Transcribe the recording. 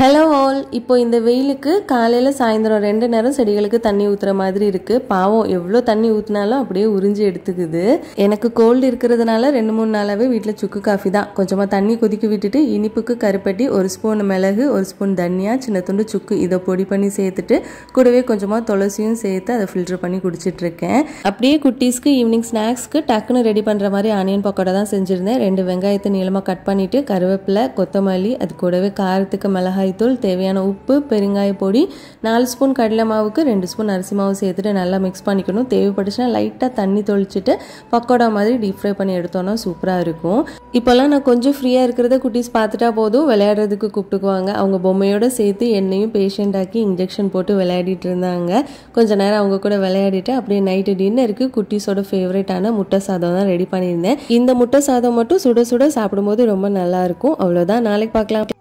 hello all இப்போ இந்த வெயிலுக்கு காலையில் சாயந்தரம் ரெண்டு நேரம் செடிகளுக்கு தண்ணி ஊற்றுற மாதிரி இருக்குது பாவம் எவ்வளோ தண்ணி ஊற்றினாலும் அப்படியே உறிஞ்சி எடுத்துக்குது எனக்கு கோல்டு இருக்கிறதுனால ரெண்டு மூணு நாளாகவே வீட்டில் சுக்கு காஃபி தான் கொஞ்சமாக தண்ணி கொதிக்க விட்டுட்டு இனிப்புக்கு கருப்பட்டி ஒரு ஸ்பூன் மிளகு ஒரு ஸ்பூன் தனியா சின்ன துண்டு சுக்கு இதை பொடி பண்ணி சேர்த்துட்டு கூடவே கொஞ்சமாக துளசியும் சேர்த்து அதை ஃபில்டர் பண்ணி குடிச்சிட்ருக்கேன் அப்படியே குட்டீஸ்க்கு ஈவினிங் ஸ்நாக்ஸ்க்கு டக்குன்னு ரெடி பண்ணுற மாதிரி ஆனியன் பக்கோடா தான் செஞ்சுருந்தேன் ரெண்டு வெங்காயத்தை நீளமாக கட் பண்ணிவிட்டு கருவேப்பிலை கொத்தமல்லி அது கூடவே காரத்துக்கு மிளகாய் மிளகாய்த்தூள் தேவையான உப்பு பெருங்காய பொடி நாலு ஸ்பூன் கடலை மாவுக்கு ரெண்டு ஸ்பூன் அரிசி மாவு சேர்த்துட்டு நல்லா மிக்ஸ் பண்ணிக்கணும் தேவைப்பட்டுச்சுன்னா லைட்டாக தண்ணி தொளிச்சுட்டு பக்கோடா மாதிரி டீப் ஃப்ரை பண்ணி எடுத்தோம்னா சூப்பராக இருக்கும் இப்போல்லாம் நான் கொஞ்சம் ஃப்ரீயாக இருக்கிறத குட்டீஸ் பார்த்துட்டா போதும் விளையாடுறதுக்கு கூப்பிட்டுக்குவாங்க அவங்க பொம்மையோட சேர்த்து என்னையும் பேஷண்ட்டாக்கி இன்ஜெக்ஷன் போட்டு விளையாடிட்டு இருந்தாங்க கொஞ்சம் நேரம் அவங்க கூட விளையாடிட்டு அப்படியே நைட்டு டின்னருக்கு குட்டீஸோட ஃபேவரேட்டான முட்டை சாதம் தான் ரெடி பண்ணியிருந்தேன் இந்த முட்டை சாதம் மட்டும் சுட சுட சாப்பிடும்போது ரொம்ப நல்லாயிருக்கும் அவ்வளோதான் நாளைக்கு பார்க்கலாம்